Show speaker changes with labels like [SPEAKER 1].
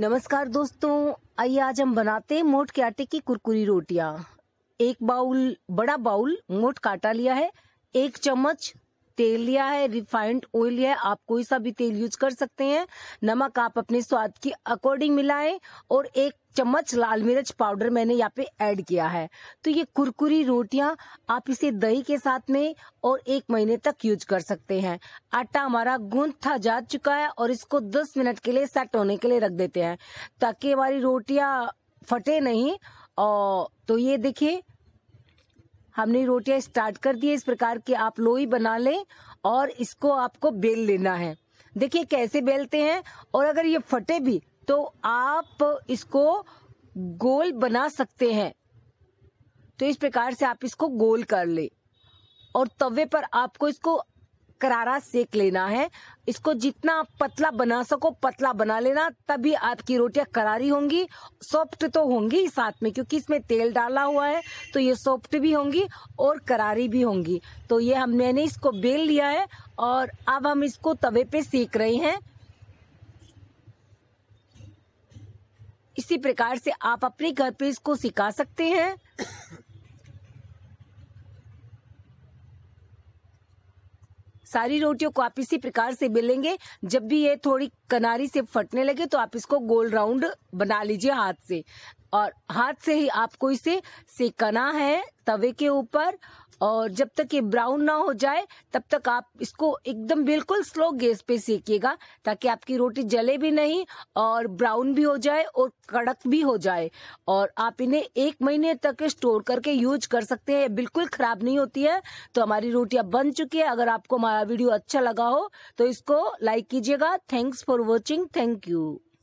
[SPEAKER 1] नमस्कार दोस्तों आइए आज हम बनाते हैं मोट के आटे की कुरकुरी रोटियां एक बाउल बड़ा बाउल मोट काटा लिया है एक चम्मच तेल लिया है रिफाइंड ऑयल लिया है आप कोई सा भी तेल यूज कर सकते हैं नमक आप अपने स्वाद के अकॉर्डिंग मिलाएं और एक चम्मच लाल मिर्च पाउडर मैंने यहाँ पे ऐड किया है तो ये कुरकुरी रोटियां आप इसे दही के साथ में और एक महीने तक यूज कर सकते हैं आटा हमारा गूंथा जा चुका है और इसको 10 मिनट के लिए सेट होने के लिए रख देते हैं ताकि हमारी रोटियां फटे नहीं और तो ये देखिए हमने रोटियां स्टार्ट कर दी इस प्रकार की आप लोई बना लें और इसको आपको बेल लेना है देखिए कैसे बेलते हैं और अगर ये फटे भी तो आप इसको गोल बना सकते हैं तो इस प्रकार से आप इसको गोल कर ले और तवे पर आपको इसको करारा सेक लेना है इसको जितना आप पतला बना सको पतला बना लेना तभी आपकी रोटियां करारी होंगी सॉफ्ट तो होंगी साथ में क्योंकि इसमें तेल डाला हुआ है तो ये सॉफ्ट भी होंगी और करारी भी होंगी तो ये हम मैंने इसको बेल लिया है और अब हम इसको तवे पे सेक रहे हैं इसी प्रकार से आप अपने घर पे इसको सिखा सकते हैं सारी रोटियों को आप इसी प्रकार से बेलेंगे जब भी ये थोड़ी कनारी से फटने लगे तो आप इसको गोल राउंड बना लीजिए हाथ से और हाथ से ही आपको इसे सेकना है तवे के ऊपर और जब तक ये ब्राउन ना हो जाए तब तक आप इसको एकदम बिल्कुल स्लो गैस पे सेकिएगा ताकि आपकी रोटी जले भी नहीं और ब्राउन भी हो जाए और कड़क भी हो जाए और आप इन्हें एक महीने तक स्टोर करके यूज कर सकते हैं बिल्कुल खराब नहीं होती है तो हमारी रोटियां बन चुकी है अगर आपको हमारा वीडियो अच्छा लगा हो तो इसको लाइक कीजिएगा thanks for watching thank you